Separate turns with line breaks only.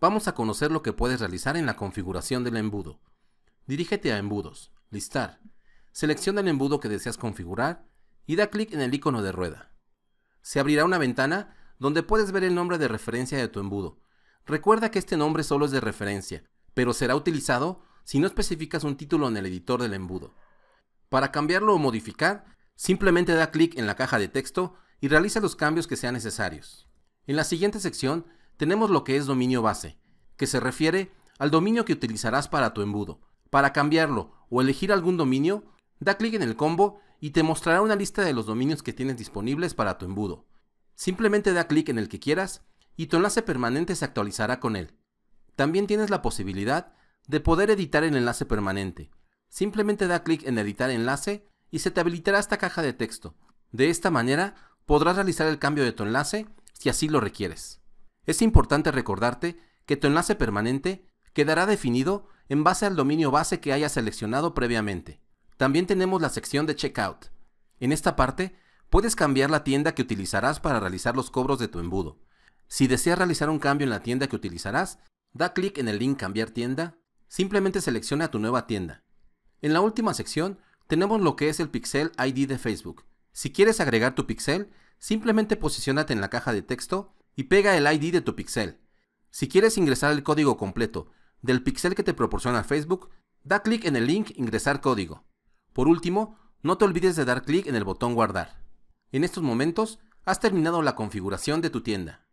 Vamos a conocer lo que puedes realizar en la configuración del embudo. Dirígete a Embudos, Listar. Selecciona el embudo que deseas configurar y da clic en el icono de rueda. Se abrirá una ventana donde puedes ver el nombre de referencia de tu embudo. Recuerda que este nombre solo es de referencia, pero será utilizado si no especificas un título en el editor del embudo. Para cambiarlo o modificar, simplemente da clic en la caja de texto y realiza los cambios que sean necesarios. En la siguiente sección tenemos lo que es dominio base, que se refiere al dominio que utilizarás para tu embudo. Para cambiarlo o elegir algún dominio, da clic en el combo y te mostrará una lista de los dominios que tienes disponibles para tu embudo. Simplemente da clic en el que quieras y tu enlace permanente se actualizará con él. También tienes la posibilidad de poder editar el enlace permanente. Simplemente da clic en editar enlace y se te habilitará esta caja de texto. De esta manera podrás realizar el cambio de tu enlace si así lo requieres. Es importante recordarte que tu enlace permanente quedará definido en base al dominio base que hayas seleccionado previamente. También tenemos la sección de Checkout. En esta parte, puedes cambiar la tienda que utilizarás para realizar los cobros de tu embudo. Si deseas realizar un cambio en la tienda que utilizarás, da clic en el link Cambiar tienda, simplemente selecciona tu nueva tienda. En la última sección, tenemos lo que es el Pixel ID de Facebook. Si quieres agregar tu pixel, simplemente posicionate en la caja de texto y pega el ID de tu pixel. Si quieres ingresar el código completo del pixel que te proporciona Facebook, da clic en el link Ingresar código. Por último, no te olvides de dar clic en el botón Guardar. En estos momentos, has terminado la configuración de tu tienda.